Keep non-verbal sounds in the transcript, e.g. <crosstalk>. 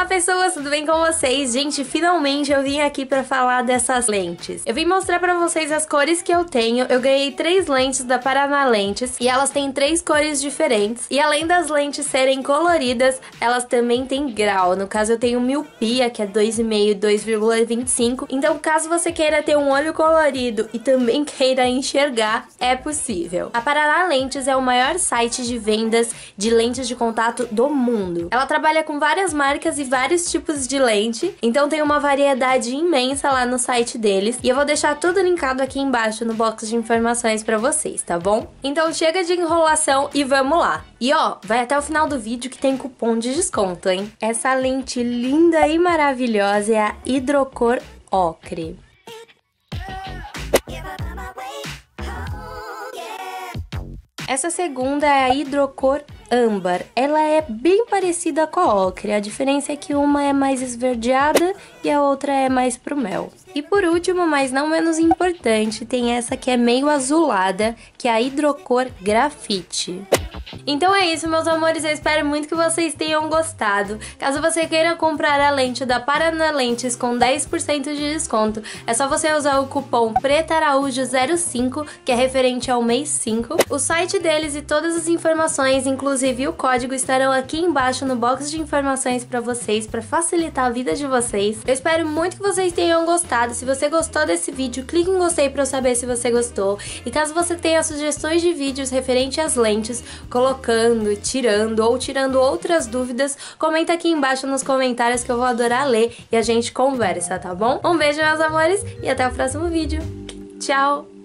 Olá pessoas, tudo bem com vocês? Gente, finalmente eu vim aqui para falar dessas lentes. Eu vim mostrar para vocês as cores que eu tenho. Eu ganhei três lentes da Paraná Lentes e elas têm três cores diferentes. E além das lentes serem coloridas, elas também têm grau. No caso eu tenho miopia, que é 2,5, 2,25. Então caso você queira ter um olho colorido e também <laughs> queira enxergar, é possível. A Paraná Lentes é o maior site de vendas de lentes de contato do mundo. Ela trabalha com várias marcas e vários tipos de lente. Então tem uma variedade imensa lá no site deles. E eu vou deixar tudo linkado aqui embaixo no box de informações para vocês, tá bom? Então chega de enrolação e vamos lá. E ó, vai até o final do vídeo que tem cupom de desconto, hein? Essa lente linda e maravilhosa é a Hidrocor Ocre. Essa segunda é a Hidrocor âmbar, ela é bem parecida com a ocre. A diferença é que uma é mais esverdeada e a outra é mais pro mel. E por último, mas não menos importante, tem essa que é meio azulada, que é a hidrocor grafite. Então é isso, meus amores. Eu espero muito que vocês tenham gostado. Caso você queira comprar a lente da Paraná Lentes com 10% de desconto, é só você usar o cupom pretaraujo 05 que é referente ao mês 5. O site deles e todas as informações, inclusive o código, estarão aqui embaixo no box de informações para vocês, para facilitar a vida de vocês. Eu espero muito que vocês tenham gostado. Se você gostou desse vídeo, clique em gostei para eu saber se você gostou. E caso você tenha sugestões de vídeos referente às lentes, colocando, tirando ou tirando outras dúvidas, comenta aqui embaixo nos comentários que eu vou adorar ler e a gente conversa, tá bom? Um beijo, meus amores, e até o próximo vídeo. Tchau!